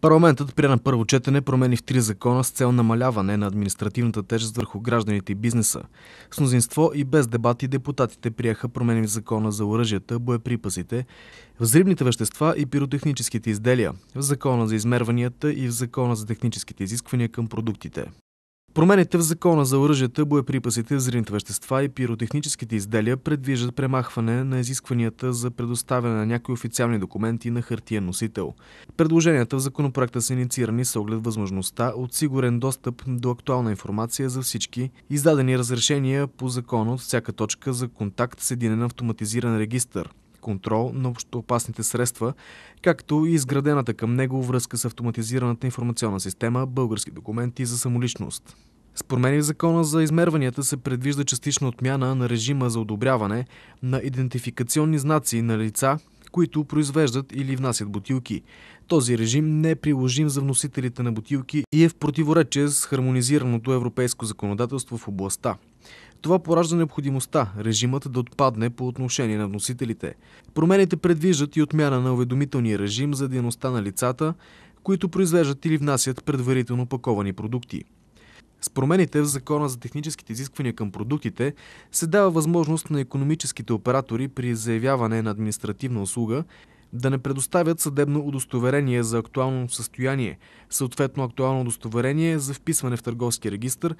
Парламентът прия на първо четене промени в три закона с цел намаляване на административната тежест върху гражданите и бизнеса. С мнозинство и без дебати депутатите приеха промени в закона за оръжията, боеприпасите, взривните вещества и пиротехническите изделия, в закона за измерванията и в закона за техническите изисквания към продуктите. Промените в закона за оръжията, боеприпасите, взривните вещества и пиротехническите изделия предвиждат премахване на изискванията за предоставяне на някои официални документи на хартиен носител. Предложенията в законопроекта са инициирани с оглед възможността от сигурен достъп до актуална информация за всички издадени разрешения по закон от всяка точка за контакт с единен автоматизиран регистр контрол на общоопасните средства, както и изградената към него връзка с автоматизираната информационна система Български документи за самоличност. С промени в закона за измерванията се предвижда частична отмяна на режима за одобряване на идентификационни знаци на лица, които произвеждат или внасят бутилки. Този режим не е приложим за вносителите на бутилки и е в противоречие с хармонизираното европейско законодателство в областта. Това поражда необходимостта режимът да отпадне по отношение на вносителите. Промените предвиждат и отмяна на уведомителния режим за дейността на лицата, които произвеждат или внасят предварително паковани продукти. С промените в Закона за техническите изисквания към продуктите се дава възможност на економическите оператори при заявяване на административна услуга да не предоставят съдебно удостоверение за актуално състояние, съответно актуално удостоверение за вписване в търговски регистр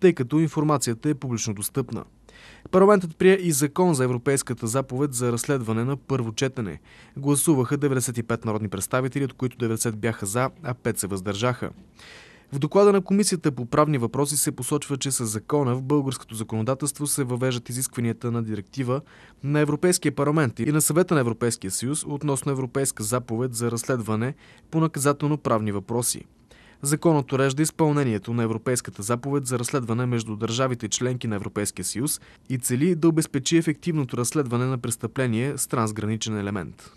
тъй като информацията е публично достъпна. Парламентът прие и закон за Европейската заповед за разследване на първо четене. Гласуваха 95 народни представители, от които 90 бяха за, а 5 се въздържаха. В доклада на Комисията по правни въпроси се посочва, че с закона в българското законодателство се въвеждат изискванията на директива на Европейския парламент и на Съвета на Европейския съюз относно Европейска заповед за разследване по наказателно правни въпроси. Законът урежда изпълнението на Европейската заповед за разследване между държавите членки на Европейския съюз и цели да обезпечи ефективното разследване на престъпление с трансграничен елемент.